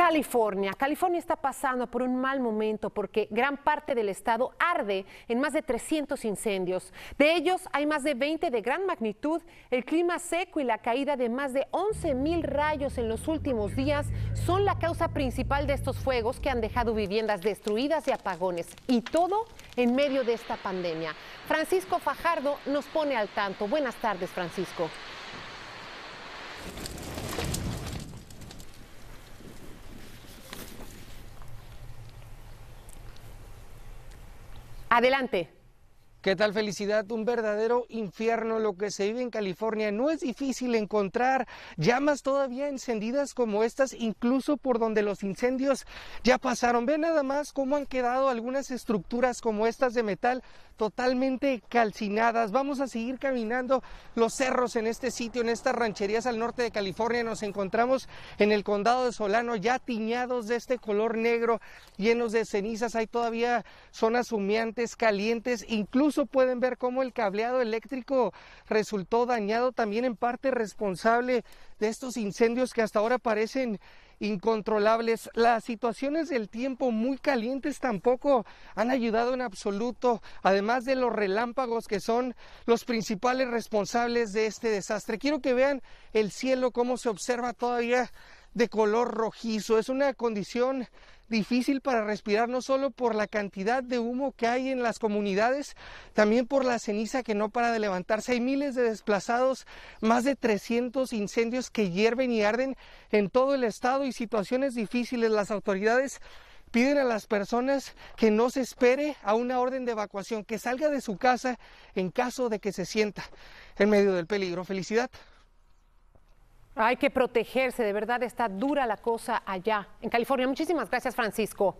California. California está pasando por un mal momento porque gran parte del estado arde en más de 300 incendios. De ellos hay más de 20 de gran magnitud. El clima seco y la caída de más de 11 mil rayos en los últimos días son la causa principal de estos fuegos que han dejado viviendas destruidas y apagones. Y todo en medio de esta pandemia. Francisco Fajardo nos pone al tanto. Buenas tardes, Francisco. Adelante. ¿Qué tal felicidad? Un verdadero infierno lo que se vive en California. No es difícil encontrar llamas todavía encendidas como estas, incluso por donde los incendios ya pasaron. Ve nada más cómo han quedado algunas estructuras como estas de metal totalmente calcinadas. Vamos a seguir caminando los cerros en este sitio, en estas rancherías al norte de California. Nos encontramos en el condado de Solano, ya tiñados de este color negro, llenos de cenizas. Hay todavía zonas humeantes, calientes, incluso Incluso pueden ver cómo el cableado eléctrico resultó dañado, también en parte responsable de estos incendios que hasta ahora parecen incontrolables. Las situaciones del tiempo muy calientes tampoco han ayudado en absoluto, además de los relámpagos que son los principales responsables de este desastre. Quiero que vean el cielo, cómo se observa todavía de color rojizo. Es una condición difícil para respirar, no solo por la cantidad de humo que hay en las comunidades, también por la ceniza que no para de levantarse. Hay miles de desplazados, más de 300 incendios que hierven y arden en todo el estado y situaciones difíciles. Las autoridades piden a las personas que no se espere a una orden de evacuación, que salga de su casa en caso de que se sienta en medio del peligro. Felicidad. Hay que protegerse, de verdad está dura la cosa allá en California. Muchísimas gracias, Francisco.